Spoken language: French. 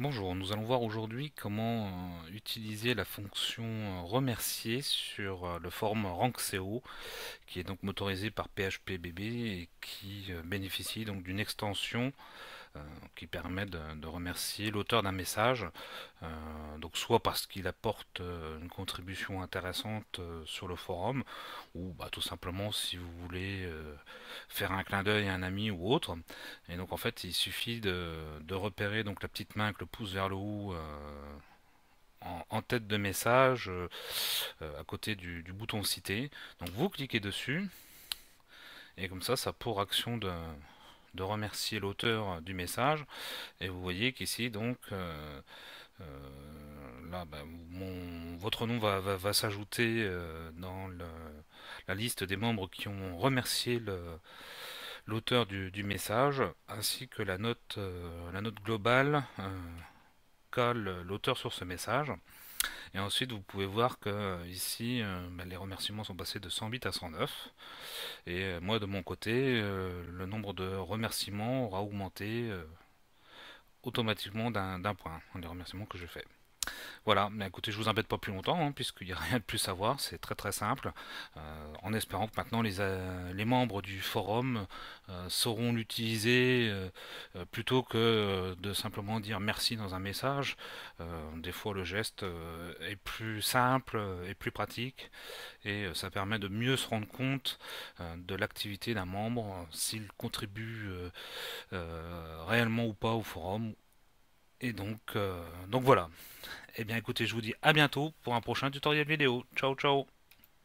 Bonjour, nous allons voir aujourd'hui comment euh, utiliser la fonction euh, remercier sur euh, le forum Rankseo, qui est donc motorisé par PHPBB et qui bénéficie donc d'une extension qui permet de, remercier l'auteur d'un message donc soit parce qu'il apporte euh, une contribution intéressante euh, sur le forum, ou bah, tout simplement si vous voulez euh, faire un clin d'œil à un ami ou autre. Et donc en fait il suffit de, repérer donc la petite main avec le pouce vers le haut en, tête de message à côté du, bouton cité. Donc vous cliquez dessus et comme ça, ça pour action de, remercier l'auteur du message. Et vous voyez qu'ici, donc, bah, votre nom va, s'ajouter euh, dans la liste des membres qui ont remercié l'auteur du, message, ainsi que la note, euh, globale qu'a euh, l'auteur sur ce message. Et ensuite, vous pouvez voir que ici, bah, les remerciements sont passés de 108 à 109. Et moi, de mon côté, le nombre de remerciements aura augmenté automatiquement d'un point, les remerciements que je fais. Voilà, mais écoutez, je vous embête pas plus longtemps, hein, puisqu'il n'y a rien de plus à voir, c'est très très simple, euh, en espérant que maintenant les, euh, les membres du forum euh, sauront l'utiliser plutôt que de simplement dire merci dans un message. des fois, le geste est plus simple et plus pratique, et ça permet de mieux se rendre compte de l'activité d'un membre, s'il contribue réellement ou pas au forum et donc, euh, donc voilà. Eh bien écoutez, je vous dis à bientôt pour un prochain tutoriel vidéo. Ciao ciao